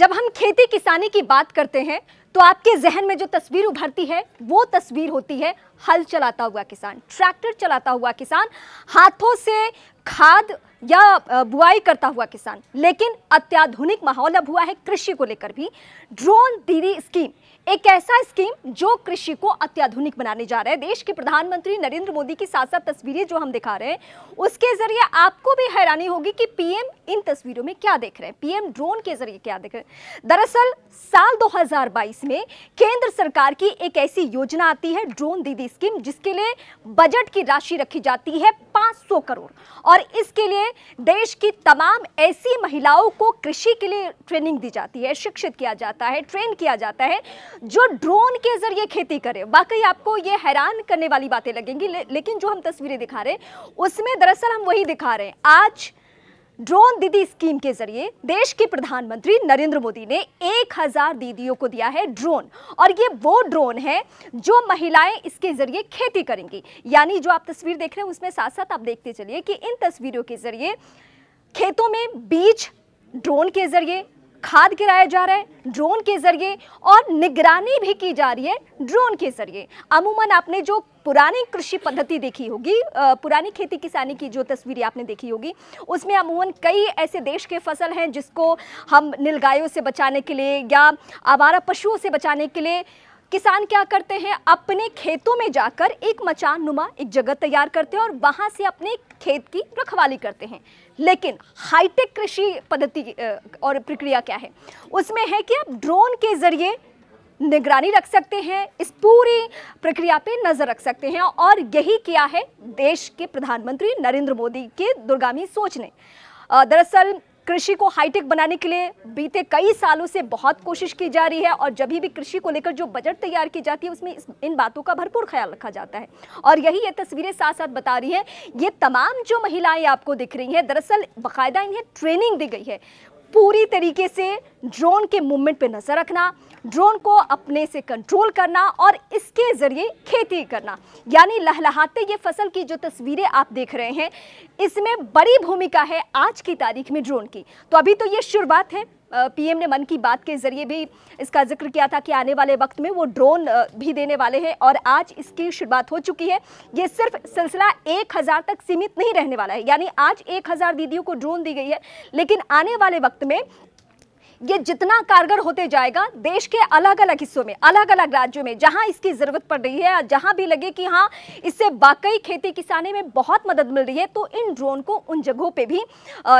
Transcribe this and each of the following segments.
जब हम खेती किसानी की बात करते हैं तो आपके जहन में जो तस्वीर उभरती है वो तस्वीर होती है हल चलाता हुआ किसान ट्रैक्टर चलाता हुआ किसान हाथों से खाद या बुआई करता हुआ किसान लेकिन अत्याधुनिक माहौल अब हुआ है कृषि को लेकर भी ड्रोन दीदी स्कीम एक ऐसा स्कीम जो कृषि को अत्याधुनिक बनाने जा रहा है देश के प्रधानमंत्री नरेंद्र मोदी की साथ साथ तस्वीरें जो हम दिखा रहे हैं उसके जरिए आपको भी हैरानी होगी कि पीएम इन तस्वीरों में क्या देख रहे हैं पीएम ड्रोन के जरिए क्या देख रहे हैं दरअसल साल 2022 इसमें केंद्र सरकार की एक ऐसी योजना आती है ड्रोन दीदी स्कीम जिसके लिए बजट की राशि रखी जाती है 500 करोड़ और इसके लिए देश की तमाम ऐसी महिलाओं को कृषि के लिए ट्रेनिंग दी जाती है शिक्षित किया जाता है ट्रेन किया जाता है जो ड्रोन के जरिए खेती करे वाकई आपको ये हैरान करने वाली बातें लगेंगी ले, लेकिन जो हम तस्वीरें दिखा रहे हैं उसमें दरअसल हम वही दिखा रहे हैं आज ड्रोन दीदी स्कीम के जरिए देश के प्रधानमंत्री नरेंद्र मोदी ने 1000 दीदियों को दिया है ड्रोन और ये वो ड्रोन है जो महिलाएं इसके जरिए खेती करेंगी यानी जो आप तस्वीर देख रहे हैं उसमें साथ साथ आप देखते चलिए कि इन तस्वीरों के जरिए खेतों में बीज ड्रोन के जरिए खाद गिराया जा रहा है ड्रोन के जरिए और निगरानी भी की जा रही है ड्रोन के जरिए अमूमन आपने जो पुरानी कृषि पद्धति देखी होगी पुरानी खेती किसानी की जो तस्वीरें आपने देखी होगी उसमें अमूमन कई ऐसे देश के फसल हैं जिसको हम नीलगायों से बचाने के लिए या आवारा पशुओं से बचाने के लिए किसान क्या करते हैं अपने खेतों में जाकर एक मचान नुमा एक जगह तैयार करते हैं और वहाँ से अपने खेत की रखवाली करते हैं लेकिन हाईटेक कृषि पद्धति और प्रक्रिया क्या है उसमें है कि आप ड्रोन के ज़रिए निगरानी रख सकते हैं इस पूरी प्रक्रिया पे नज़र रख सकते हैं और यही किया है देश के प्रधानमंत्री नरेंद्र मोदी के दुर्गामी सोच ने दरअसल कृषि को हाईटेक बनाने के लिए बीते कई सालों से बहुत कोशिश की जा रही है और जब भी कृषि को लेकर जो बजट तैयार की जाती है उसमें इन बातों का भरपूर ख्याल रखा जाता है और यही ये तस्वीरें साथ साथ बता रही हैं ये तमाम जो महिलाएं आपको दिख रही हैं दरअसल बाकायदा इन्हें ट्रेनिंग दी गई है पूरी तरीके से ड्रोन के मूवमेंट पे नज़र रखना ड्रोन को अपने से कंट्रोल करना और इसके ज़रिए खेती करना यानी लहलहाते ये फसल की जो तस्वीरें आप देख रहे हैं इसमें बड़ी भूमिका है आज की तारीख में ड्रोन की तो अभी तो ये शुरुआत है पीएम ने मन की बात के ज़रिए भी इसका जिक्र किया था कि आने वाले वक्त में वो ड्रोन भी देने वाले हैं और आज इसकी शुरुआत हो चुकी है ये सिर्फ सिलसिला एक हज़ार तक सीमित नहीं रहने वाला है यानी आज एक हज़ार दीदियों को ड्रोन दी गई है लेकिन आने वाले वक्त में ये जितना कारगर होते जाएगा देश के अलग अलग हिस्सों में अलग अलग राज्यों में जहां इसकी ज़रूरत पड़ रही है जहां भी लगे कि हाँ इससे वाकई खेती किसानी में बहुत मदद मिल रही है तो इन ड्रोन को उन जगहों पर भी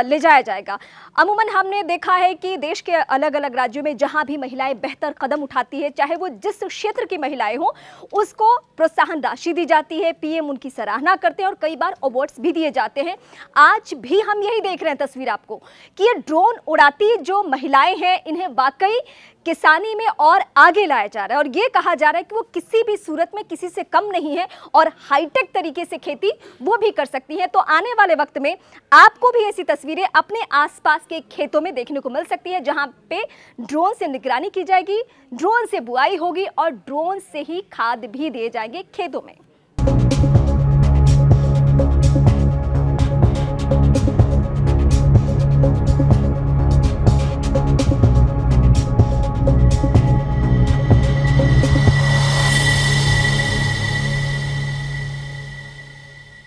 ले जाया जाएगा अमूमन हमने देखा है कि देश के अलग अलग राज्यों में जहां भी महिलाएं बेहतर कदम उठाती है चाहे वो जिस क्षेत्र की महिलाएं हों उसको प्रोत्साहन राशि दी जाती है पीएम उनकी सराहना करते हैं और कई बार अवार्ड्स भी दिए जाते हैं आज भी हम यही देख रहे हैं तस्वीर आपको कि ये ड्रोन उड़ाती जो महिलाएं आए हैं इन्हें वाकई किसानी में और आगे लाया जा रहा है और ये कहा जा रहा है कि वो किसी भी सूरत में किसी से कम नहीं है और हाईटेक तरीके से खेती वो भी कर सकती है तो आने वाले वक्त में आपको भी ऐसी तस्वीरें अपने आसपास के खेतों में देखने को मिल सकती है जहां पे ड्रोन से निगरानी की जाएगी ड्रोन से बुआई होगी और ड्रोन से ही खाद भी दिए जाएंगे खेतों में